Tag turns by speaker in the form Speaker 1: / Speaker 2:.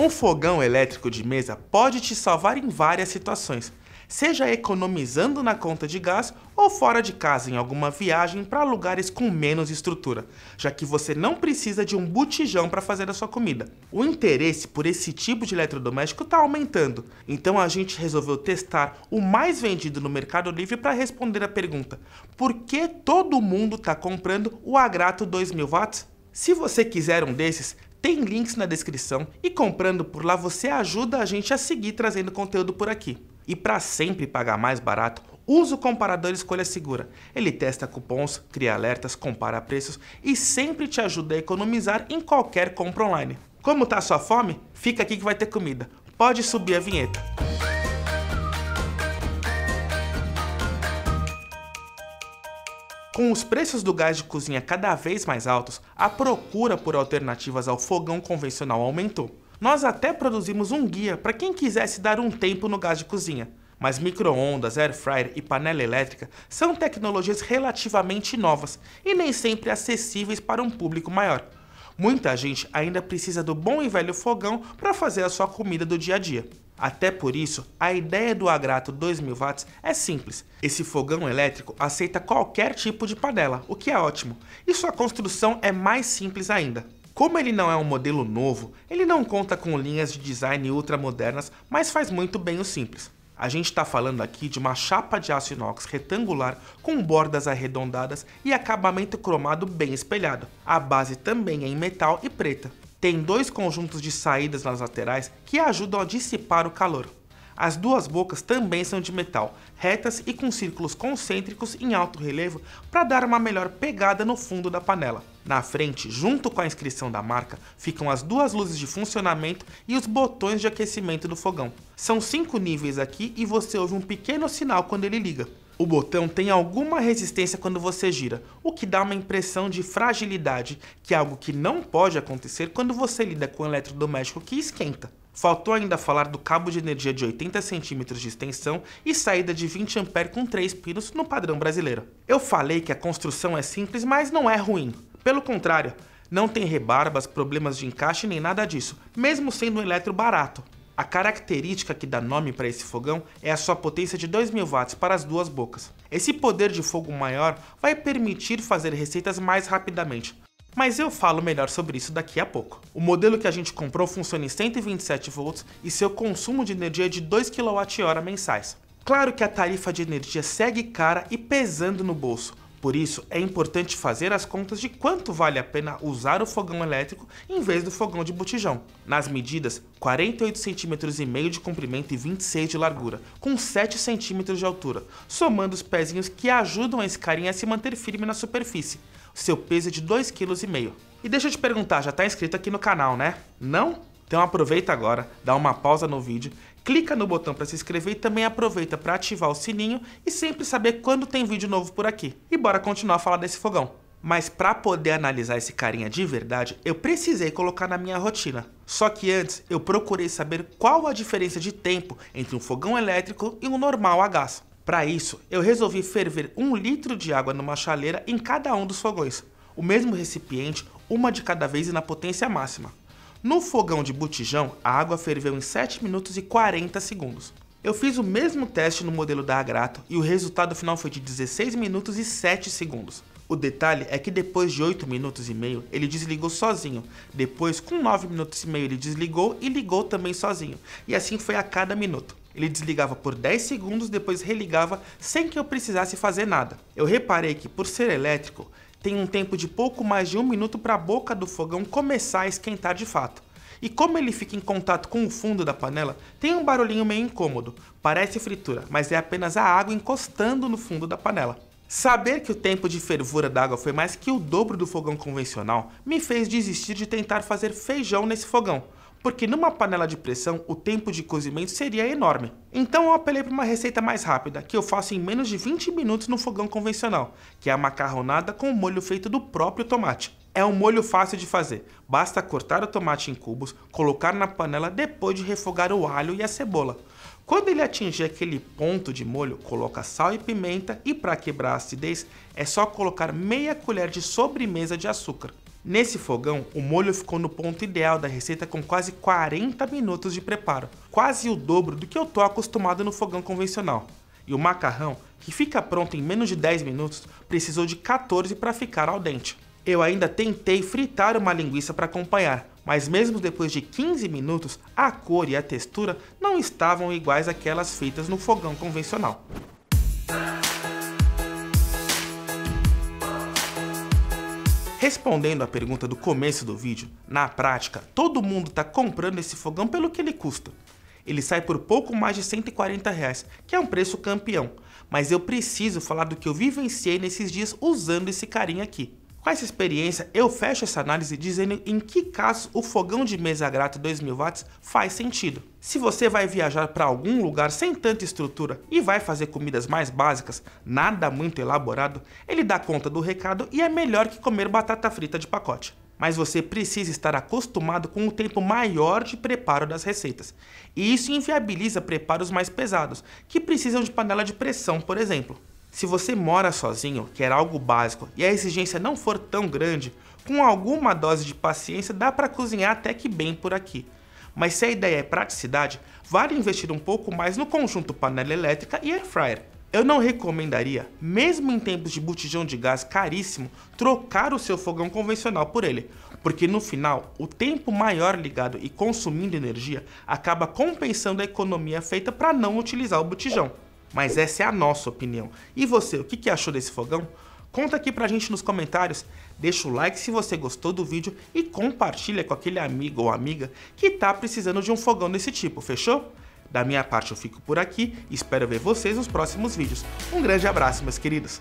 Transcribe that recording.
Speaker 1: Um fogão elétrico de mesa pode te salvar em várias situações, seja economizando na conta de gás ou fora de casa em alguma viagem para lugares com menos estrutura, já que você não precisa de um botijão para fazer a sua comida. O interesse por esse tipo de eletrodoméstico está aumentando, então a gente resolveu testar o mais vendido no Mercado Livre para responder a pergunta: por que todo mundo está comprando o Agrato 2000 watts? Se você quiser um desses, tem links na descrição e comprando por lá você ajuda a gente a seguir trazendo conteúdo por aqui. E para sempre pagar mais barato, Usa o comparador Escolha Segura. Ele testa cupons, cria alertas, compara preços e sempre te ajuda a economizar em qualquer compra online. Como tá sua fome? Fica aqui que vai ter comida. Pode subir a vinheta. Com os preços do gás de cozinha cada vez mais altos, a procura por alternativas ao fogão convencional aumentou. Nós até produzimos um guia para quem quisesse dar um tempo no gás de cozinha, mas micro-ondas, air fryer e panela elétrica são tecnologias relativamente novas e nem sempre acessíveis para um público maior. Muita gente ainda precisa do bom e velho fogão para fazer a sua comida do dia a dia. Até por isso, a ideia do Agrato 2000 watts é simples. Esse fogão elétrico aceita qualquer tipo de panela, o que é ótimo, e sua construção é mais simples ainda. Como ele não é um modelo novo, ele não conta com linhas de design ultramodernas, mas faz muito bem o simples. A gente está falando aqui de uma chapa de aço inox retangular com bordas arredondadas e acabamento cromado bem espelhado. A base também é em metal e preta. Tem dois conjuntos de saídas nas laterais que ajudam a dissipar o calor. As duas bocas também são de metal, retas e com círculos concêntricos em alto relevo para dar uma melhor pegada no fundo da panela. Na frente, junto com a inscrição da marca, ficam as duas luzes de funcionamento e os botões de aquecimento do fogão. São cinco níveis aqui e você ouve um pequeno sinal quando ele liga. O botão tem alguma resistência quando você gira, o que dá uma impressão de fragilidade, que é algo que não pode acontecer quando você lida com um eletrodoméstico que esquenta. Faltou ainda falar do cabo de energia de 80 cm de extensão e saída de 20 A com 3 pinos no padrão brasileiro. Eu falei que a construção é simples, mas não é ruim. Pelo contrário, não tem rebarbas, problemas de encaixe nem nada disso, mesmo sendo um eletro barato. A característica que dá nome para esse fogão é a sua potência de 2000 watts para as duas bocas. Esse poder de fogo maior vai permitir fazer receitas mais rapidamente, mas eu falo melhor sobre isso daqui a pouco. O modelo que a gente comprou funciona em 127 volts e seu consumo de energia é de 2 kWh mensais. Claro que a tarifa de energia segue cara e pesando no bolso, por isso, é importante fazer as contas de quanto vale a pena usar o fogão elétrico em vez do fogão de botijão. Nas medidas, 48 cm e meio de comprimento e 26 de largura, com 7 cm de altura, somando os pezinhos que ajudam a escarinha a se manter firme na superfície. Seu peso é de 2,5 kg. E deixa eu te perguntar, já está inscrito aqui no canal, né? Não? Então aproveita agora, dá uma pausa no vídeo, clica no botão para se inscrever e também aproveita para ativar o sininho e sempre saber quando tem vídeo novo por aqui. E bora continuar a falar desse fogão. Mas para poder analisar esse carinha de verdade, eu precisei colocar na minha rotina. Só que antes, eu procurei saber qual a diferença de tempo entre um fogão elétrico e um normal a gás. Para isso, eu resolvi ferver um litro de água numa chaleira em cada um dos fogões. O mesmo recipiente, uma de cada vez e na potência máxima. No fogão de botijão, a água ferveu em 7 minutos e 40 segundos. Eu fiz o mesmo teste no modelo da Agrato e o resultado final foi de 16 minutos e 7 segundos. O detalhe é que depois de 8 minutos e meio, ele desligou sozinho. Depois, com 9 minutos e meio, ele desligou e ligou também sozinho. E assim foi a cada minuto. Ele desligava por 10 segundos, depois religava sem que eu precisasse fazer nada. Eu reparei que, por ser elétrico, tem um tempo de pouco mais de um minuto para a boca do fogão começar a esquentar de fato. E como ele fica em contato com o fundo da panela, tem um barulhinho meio incômodo. Parece fritura, mas é apenas a água encostando no fundo da panela. Saber que o tempo de fervura da água foi mais que o dobro do fogão convencional me fez desistir de tentar fazer feijão nesse fogão porque numa panela de pressão o tempo de cozimento seria enorme. Então eu apelei para uma receita mais rápida, que eu faço em menos de 20 minutos no fogão convencional, que é a macarronada com molho feito do próprio tomate. É um molho fácil de fazer. Basta cortar o tomate em cubos, colocar na panela depois de refogar o alho e a cebola. Quando ele atingir aquele ponto de molho, coloca sal e pimenta e para quebrar a acidez é só colocar meia colher de sobremesa de açúcar. Nesse fogão, o molho ficou no ponto ideal da receita com quase 40 minutos de preparo, quase o dobro do que eu tô acostumado no fogão convencional. E o macarrão, que fica pronto em menos de 10 minutos, precisou de 14 para ficar al dente. Eu ainda tentei fritar uma linguiça para acompanhar, mas mesmo depois de 15 minutos, a cor e a textura não estavam iguais àquelas feitas no fogão convencional. Respondendo à pergunta do começo do vídeo, na prática, todo mundo está comprando esse fogão pelo que ele custa. Ele sai por pouco mais de 140 reais, que é um preço campeão, mas eu preciso falar do que eu vivenciei nesses dias usando esse carinha aqui. Com essa experiência, eu fecho essa análise dizendo em que casos o fogão de mesa grata 2000 watts faz sentido. Se você vai viajar para algum lugar sem tanta estrutura e vai fazer comidas mais básicas, nada muito elaborado, ele dá conta do recado e é melhor que comer batata frita de pacote. Mas você precisa estar acostumado com o um tempo maior de preparo das receitas. E isso inviabiliza preparos mais pesados, que precisam de panela de pressão, por exemplo. Se você mora sozinho, quer algo básico e a exigência não for tão grande, com alguma dose de paciência dá para cozinhar até que bem por aqui. Mas se a ideia é praticidade, vale investir um pouco mais no conjunto panela elétrica e air fryer. Eu não recomendaria, mesmo em tempos de botijão de gás caríssimo, trocar o seu fogão convencional por ele, porque no final, o tempo maior ligado e consumindo energia acaba compensando a economia feita para não utilizar o botijão. Mas essa é a nossa opinião. E você, o que, que achou desse fogão? Conta aqui pra gente nos comentários, deixa o like se você gostou do vídeo e compartilha com aquele amigo ou amiga que tá precisando de um fogão desse tipo, fechou? Da minha parte eu fico por aqui e espero ver vocês nos próximos vídeos. Um grande abraço, meus queridos!